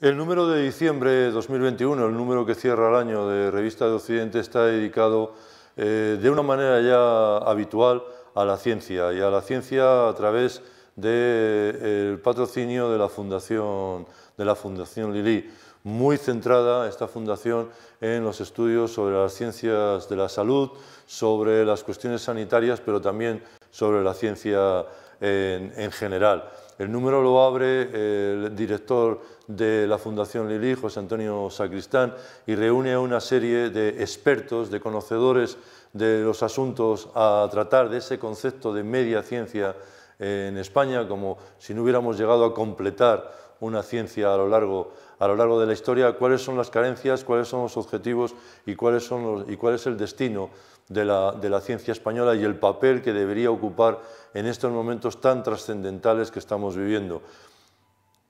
El número de diciembre de 2021, el número que cierra el año de Revista de Occidente, está dedicado eh, de una manera ya habitual a la ciencia y a la ciencia a través del eh, patrocinio de la Fundación, de la fundación Lili, muy centrada esta fundación en los estudios sobre las ciencias de la salud, sobre las cuestiones sanitarias, pero también sobre la ciencia en, general. El número lo abre eh, el director de la Fundación Lili, José Antonio Sacristán, y reúne a una serie de expertos, de conocedores de los asuntos a tratar de ese concepto de media ciencia en España, como si no hubiéramos llegado a completar una ciencia a lo largo de a lo largo de la historia cuáles son las carencias, cuáles son los objetivos y, cuáles son y cuál es el destino de la, de la ciencia española y el papel que debería ocupar en estos momentos tan trascendentales que estamos viviendo.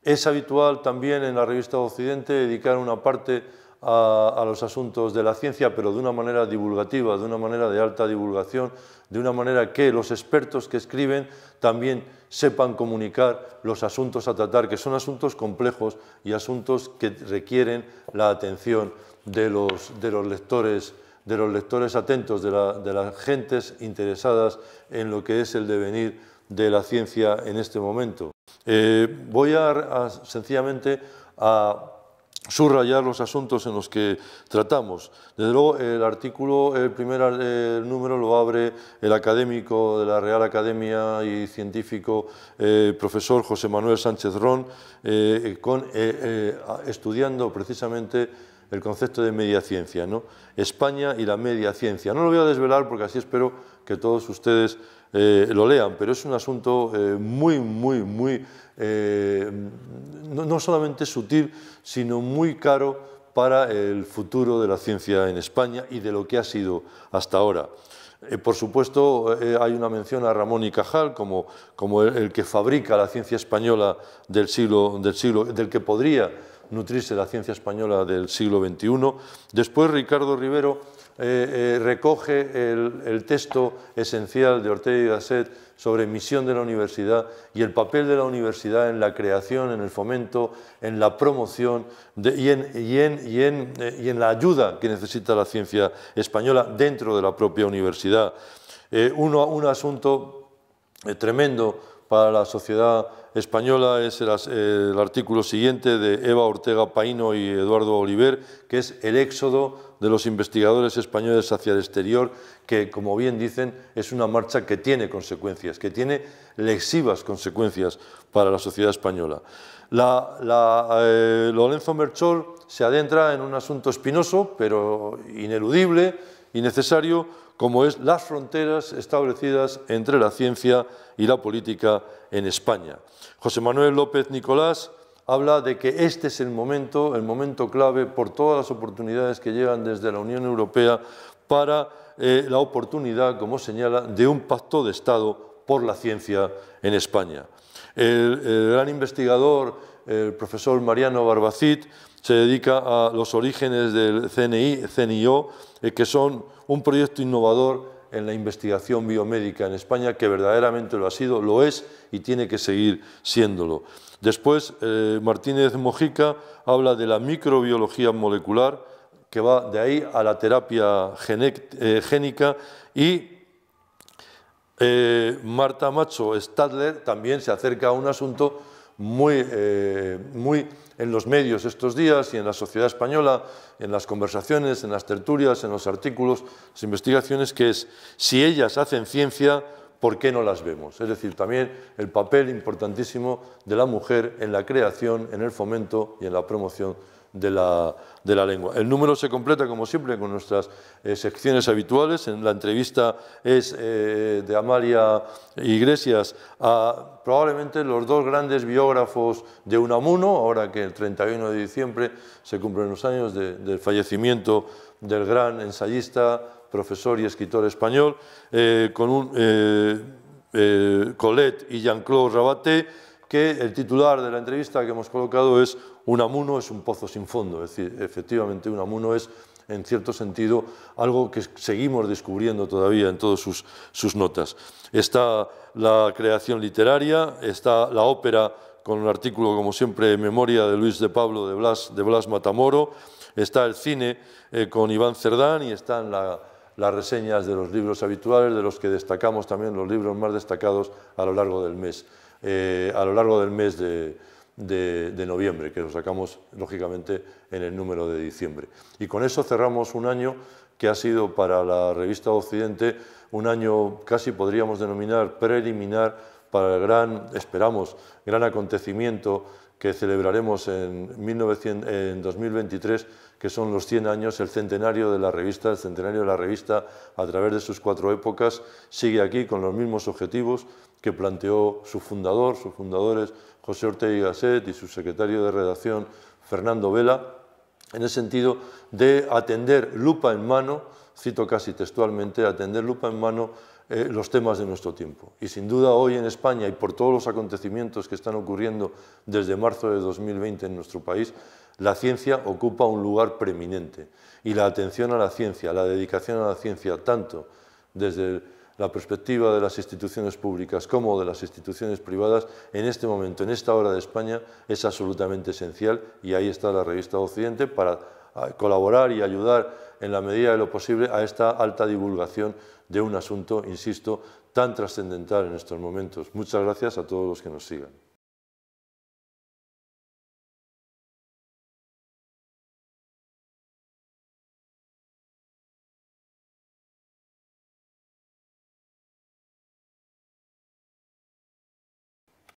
Es habitual también en la revista Occidente dedicar una parte a, los asuntos de la ciencia, pero de una manera divulgativa, de una manera de alta divulgación, de una manera que los expertos que escriben también sepan comunicar los asuntos a tratar, que son asuntos complejos y asuntos que requieren la atención de los, de los lectores de los lectores atentos, de, las gentes interesadas en lo que es el devenir de la ciencia en este momento. Eh, voy a, sencillamente a subrayar los asuntos en los que tratamos. Desde luego, el artículo, el primer eh, número lo abre el académico de la Real Academia y científico, eh, profesor José Manuel Sánchez Ron, eh, con, estudiando precisamente el concepto de media ciencia, ¿no? España y la media ciencia. No lo voy a desvelar porque así espero que todos ustedes eh, lo lean, pero es un asunto eh, muy, muy, muy, eh, no, solamente sutil, sino muy caro para el futuro de la ciencia en España y de lo que ha sido hasta ahora. por supuesto, hay una mención a Ramón y Cajal como, como el, el, que fabrica la ciencia española del siglo, del siglo, del que podría nutrirse la ciencia española del siglo XXI. Después Ricardo Rivero eh, eh, recoge el, texto esencial de Ortega y Gasset sobre misión de la universidad y el papel de la universidad en la creación, en el fomento, en la promoción eh, y, en, la ayuda que necesita la ciencia española dentro de la propia universidad. un asunto tremendo para la sociedad española es el, artículo siguiente de Eva Ortega Paino y Eduardo Oliver, que es el éxodo de los investigadores españoles hacia el exterior, que, como bien dicen, es una marcha que tiene consecuencias, que tiene lesivas consecuencias para la sociedad española. Eh, Lorenzo Merchol se adentra en un asunto espinoso, pero ineludible, y necesario como es las fronteras establecidas entre la ciencia y la política en España. José Manuel López Nicolás habla de que este es el momento, el momento clave por todas las oportunidades que llegan desde la Unión Europea para eh, la oportunidad, como señala, de un pacto de Estado por la ciencia en España. el gran investigador el profesor Mariano Barbacid se dedica a los orígenes del CNI, CNIO, eh, que son un proyecto innovador en la investigación biomédica en España, que verdaderamente lo ha sido, lo es y tiene que seguir siéndolo. Después, eh, Martínez Mojica habla de la microbiología molecular, que va de ahí a la terapia eh, génica, y Marta Macho Stadler también se acerca a un asunto muy, eh, muy en los medios estos días y en la sociedad española, en las conversaciones, en las tertulias, en los artículos, las investigaciones, que es, si ellas hacen ciencia, ¿por qué no las vemos? Es decir, también el papel importantísimo de la mujer en la creación, en el fomento y en la promoción de la, de la lengua. El número se completa, como siempre, con nuestras eh, secciones habituales. En la entrevista es eh, de Amalia Iglesias a probablemente los dos grandes biógrafos de Unamuno, ahora que el 31 de diciembre se cumplen los años del fallecimiento del gran ensayista, profesor y escritor español, eh, con un, Colette y Jean-Claude Rabaté, que el titular de la entrevista que hemos colocado es Unamuno es un pozo sin fondo, es decir, efectivamente Unamuno es, en cierto sentido, algo que seguimos descubriendo todavía en todas sus, sus notas. Está la creación literaria, está la ópera con un artículo, como siempre, Memoria de Luis de Pablo de Blas, de Blas Matamoro, está el cine eh, con Iván Cerdán y están las reseñas de los libros habituales, de los que destacamos también los libros más destacados a lo largo del mes, eh, a lo largo del mes de, de, noviembre, que lo sacamos lógicamente en el número de diciembre. Y con eso cerramos un año que ha sido para la revista Occidente un año casi podríamos denominar preliminar para el gran, esperamos, gran acontecimiento que celebraremos en, 2023, que son los 100 años, el centenario de la revista, el centenario de la revista a través de sus cuatro épocas, sigue aquí con los mismos objetivos que planteó su fundador, sus fundadores José Ortega y Gasset y su secretario de redacción Fernando Vela, en el sentido de atender lupa en mano, cito casi textualmente, atender lupa en mano eh, los temas de nuestro tiempo. Y sin duda hoy en España y por todos los acontecimientos que están ocurriendo desde marzo de 2020 en nuestro país, la ciencia ocupa un lugar preeminente. Y la atención a la ciencia, la dedicación a la ciencia, tanto desde el la perspectiva de las instituciones públicas como de las instituciones privadas en este momento, en esta hora de España, es absolutamente esencial y ahí está la revista Occidente para ah, colaborar y ayudar en la medida de lo posible a esta alta divulgación de un asunto, insisto, tan trascendental en estos momentos. Muchas gracias a todos los que nos sigan.